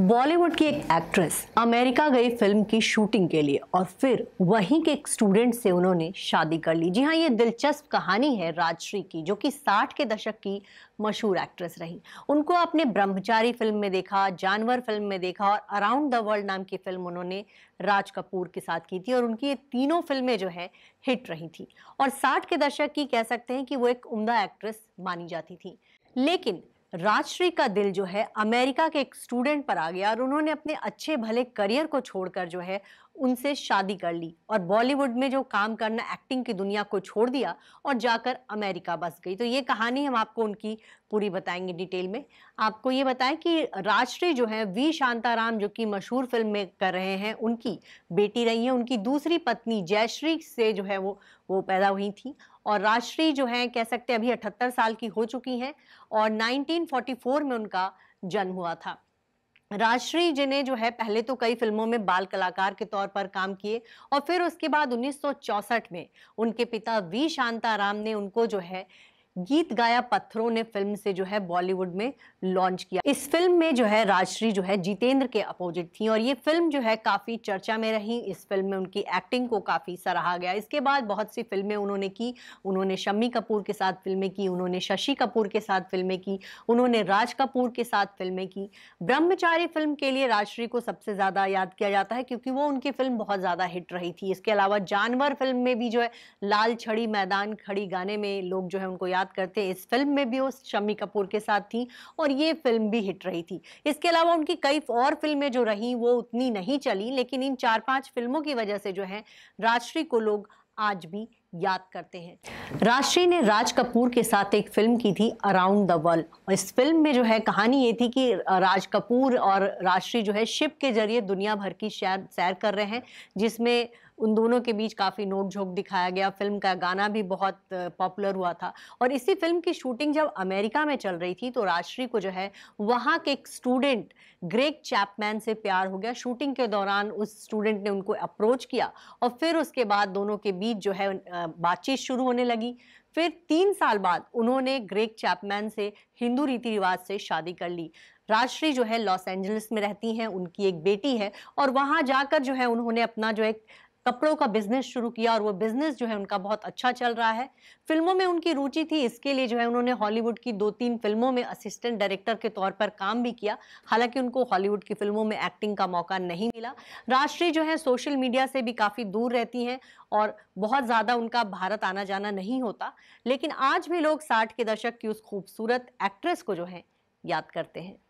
बॉलीवुड की एक actress America गई फिल्म की शूटिंग के लिए और फिर वहीं के एक स्टूडेंट से उन्होंने शादी कर ली जी हाँ ये दिलचस्प कहानी है राजश्री की जो कि साठ के दशक की मशहूर एक्ट्रेस रही उनको आपने ब्रह्मचारी फिल्म में देखा जानवर फिल्म में देखा और अराउंड द वर्ल्ड नाम की फिल्म उन्होंने राज कपूर के साथ की थी और उनकी ये तीनों फिल्में जो है हिट रही थी और साठ के दशक की कह सकते हैं कि वो एक उमदा एक्ट्रेस मानी जाती थी लेकिन राजश्री का दिल जो है अमेरिका के एक स्टूडेंट पर आ गया और उन्होंने अपने अच्छे भले करियर को छोड़कर जो है उनसे शादी कर ली और बॉलीवुड में जो काम करना एक्टिंग की दुनिया को छोड़ दिया और जाकर अमेरिका बस गई तो ये कहानी हम आपको उनकी पूरी बताएंगे डिटेल में आपको ये बताएं कि राजश्री जो है वी शांताराम जो कि मशहूर फिल्म में कर रहे हैं उनकी बेटी रही हैं उनकी दूसरी पत्नी जयश्री से जो है वो वो पैदा हुई थी और राजश्री जो है कह सकते हैं अभी अठहत्तर साल की हो चुकी हैं और 1944 में उनका जन्म हुआ था राजश्री जी ने जो है पहले तो कई फिल्मों में बाल कलाकार के तौर पर काम किए और फिर उसके बाद 1964 में उनके पिता वी शांताराम ने उनको जो है गीत गाया पत्थरों ने फिल्म से जो है बॉलीवुड में लॉन्च किया इस फिल्म में जो है राजश्री जो है जितेंद्र के अपोजिट थी और ये फिल्म जो है काफ़ी चर्चा में रही इस फिल्म में उनकी एक्टिंग को काफ़ी सराहा गया इसके बाद बहुत सी फिल्में उन्होंने की उन्होंने शम्मी कपूर के साथ फिल्में की उन्होंने शशि कपूर के साथ फिल्में की उन्होंने राज कपूर के साथ फिल्में की ब्रह्मचारी फिल्म के लिए राजश्री को सबसे ज़्यादा याद किया जाता है क्योंकि वो उनकी फिल्म बहुत ज़्यादा हिट रही थी इसके अलावा जानवर फिल्म में भी जो है लाल छड़ी मैदान खड़ी गाने में लोग जो है उनको याद बात करते हैं इस फिल्म में भी वो शम्मी कपूर के साथ थी और ये फिल्म भी हिट रही थी इसके अलावा उनकी कई और फिल्में जो रही वो उतनी नहीं चली लेकिन इन चार पांच फिल्मों की वजह से जो है राजश्री को लोग आज भी याद करते हैं राजश्री ने राज कपूर के साथ एक फिल्म की थी अराउंड द वर्ल्ड और इस फिल्म में जो है कहानी ये थी कि राज कपूर और राजश्री जो है शिप के जरिए दुनिया भर की सैर सैर कर रहे हैं जिसमें उन दोनों के बीच काफ़ी नोक झोंक दिखाया गया फिल्म का गाना भी बहुत पॉपुलर हुआ था और इसी फिल्म की शूटिंग जब अमेरिका में चल रही थी तो राजश्री को जो है वहाँ के एक स्टूडेंट ग्रेग चैपमैन से प्यार हो गया शूटिंग के दौरान उस स्टूडेंट ने उनको अप्रोच किया और फिर उसके बाद दोनों के बीच जो है बातचीत शुरू होने लगी फिर तीन साल बाद उन्होंने ग्रेग चैपमैन से हिंदू रीति रिवाज से शादी कर ली राजश्री जो है लॉस एंजलिस में रहती हैं उनकी एक बेटी है और वहाँ जाकर जो है उन्होंने अपना जो है कपड़ों का बिजनेस शुरू किया और वो बिजनेस जो है उनका बहुत अच्छा चल रहा है फिल्मों में उनकी रुचि थी इसके लिए जो है उन्होंने हॉलीवुड की दो तीन फिल्मों में असिस्टेंट डायरेक्टर के तौर पर काम भी किया हालांकि उनको हॉलीवुड की फिल्मों में एक्टिंग का मौका नहीं मिला राष्ट्रीय जो है सोशल मीडिया से भी काफ़ी दूर रहती हैं और बहुत ज़्यादा उनका भारत आना जाना नहीं होता लेकिन आज भी लोग साठ के दशक की उस खूबसूरत एक्ट्रेस को जो है याद करते हैं